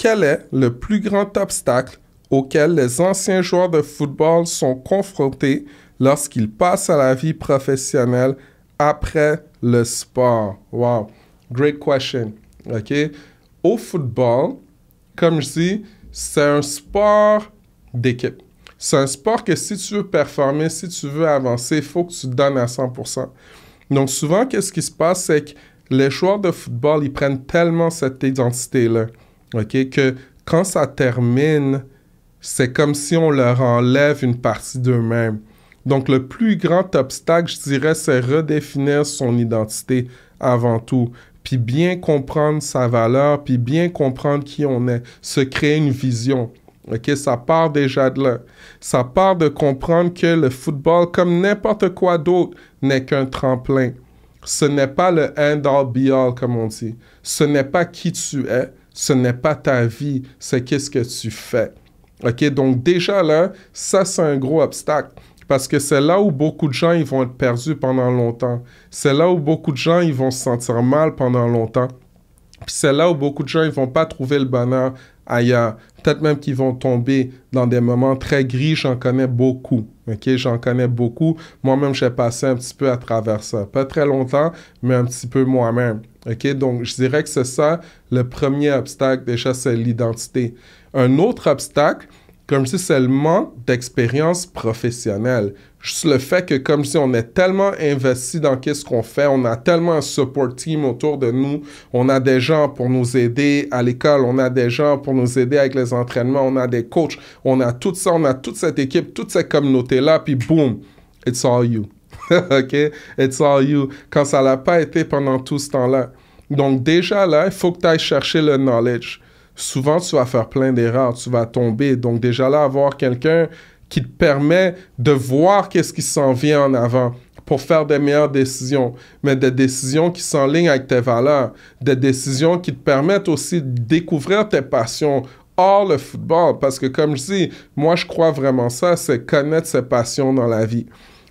quel est le plus grand obstacle auquel les anciens joueurs de football sont confrontés lorsqu'ils passent à la vie professionnelle après le sport? Wow, great question. OK? Au football, comme je dis, c'est un sport d'équipe. C'est un sport que si tu veux performer, si tu veux avancer, il faut que tu te donnes à 100%. Donc souvent, qu'est-ce qui se passe, c'est que les joueurs de football, ils prennent tellement cette identité-là. OK? Que quand ça termine, c'est comme si on leur enlève une partie d'eux-mêmes. Donc, le plus grand obstacle, je dirais, c'est redéfinir son identité avant tout, puis bien comprendre sa valeur, puis bien comprendre qui on est, se créer une vision. OK, ça part déjà de là. Ça part de comprendre que le football, comme n'importe quoi d'autre, n'est qu'un tremplin. Ce n'est pas le end all be all, comme on dit. Ce n'est pas qui tu es ce n'est pas ta vie, c'est qu'est-ce que tu fais. OK? Donc, déjà là, ça, c'est un gros obstacle. Parce que c'est là où beaucoup de gens, ils vont être perdus pendant longtemps. C'est là où beaucoup de gens, ils vont se sentir mal pendant longtemps. Puis c'est là où beaucoup de gens, ils vont pas trouver le bonheur ailleurs. Peut-être même qu'ils vont tomber dans des moments très gris. J'en connais beaucoup. OK? J'en connais beaucoup. Moi-même, j'ai passé un petit peu à travers ça. Pas très longtemps, mais un petit peu moi-même. OK? Donc, je dirais que c'est ça le premier obstacle, déjà, c'est l'identité. Un autre obstacle, comme si c'est le manque d'expérience professionnelle. Juste le fait que, comme si on est tellement investi dans ce qu'on fait, on a tellement un support team autour de nous, on a des gens pour nous aider à l'école, on a des gens pour nous aider avec les entraînements, on a des coachs, on a tout ça, on a toute cette équipe, toute cette communauté-là, puis boum, it's all you. OK? It's all you. Quand ça l'a pas été pendant tout ce temps-là. Donc, déjà là, il faut que tu ailles chercher le knowledge. Souvent, tu vas faire plein d'erreurs, tu vas tomber. Donc, déjà là, avoir quelqu'un qui te permet de voir qu'est-ce qui s'en vient en avant pour faire des meilleures décisions, mais des décisions qui s'enlignent avec tes valeurs, des décisions qui te permettent aussi de découvrir tes passions hors le football. Parce que comme je dis, moi je crois vraiment ça, c'est connaître ses passions dans la vie.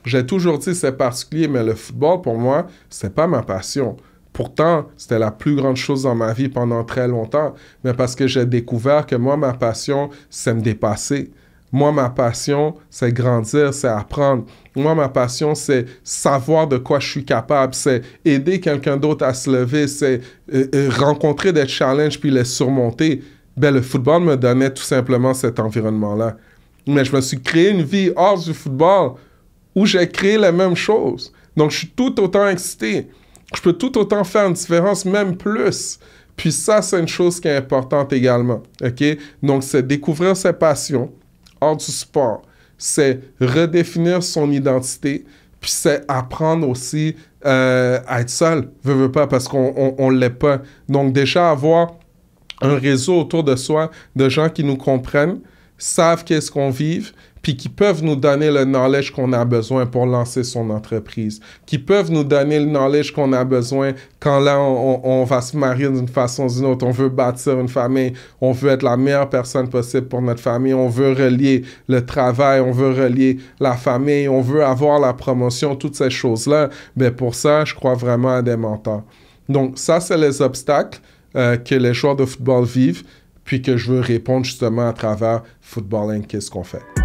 J'ai toujours dit c'est particulier, mais le football, pour moi, c'est pas ma passion. Pourtant, c'était la plus grande chose dans ma vie pendant très longtemps, mais parce que j'ai découvert que moi, ma passion, c'est me dépasser. Moi, ma passion, c'est grandir, c'est apprendre. Moi, ma passion, c'est savoir de quoi je suis capable, c'est aider quelqu'un d'autre à se lever, c'est euh, euh, rencontrer des challenges puis les surmonter. Ben, le football me donnait tout simplement cet environnement-là. Mais je me suis créé une vie hors du football où j'ai créé la même chose. Donc, je suis tout autant excité. Je peux tout autant faire une différence, même plus. Puis ça, c'est une chose qui est importante également. OK? Donc, c'est découvrir ses passions hors du sport. C'est redéfinir son identité. Puis c'est apprendre aussi euh, à être seul. Veux, veux pas, parce qu'on ne l'est pas. Donc, déjà avoir un réseau autour de soi de gens qui nous comprennent, savent qu'est-ce qu'on vit, puis qui peuvent nous donner le knowledge qu'on a besoin pour lancer son entreprise, qui peuvent nous donner le knowledge qu'on a besoin quand là, on, va se marier d'une façon ou d'une autre, on veut bâtir une famille, on veut être la meilleure personne possible pour notre famille, on veut relier le travail, on veut relier la famille, on veut avoir la promotion, toutes ces choses-là. Mais ben, pour ça, je crois vraiment à des mentors. Donc ça, c'est les obstacles euh, que les joueurs de football vivent, puis que je veux répondre justement à travers Football Inc. Qu'est-ce qu'on fait?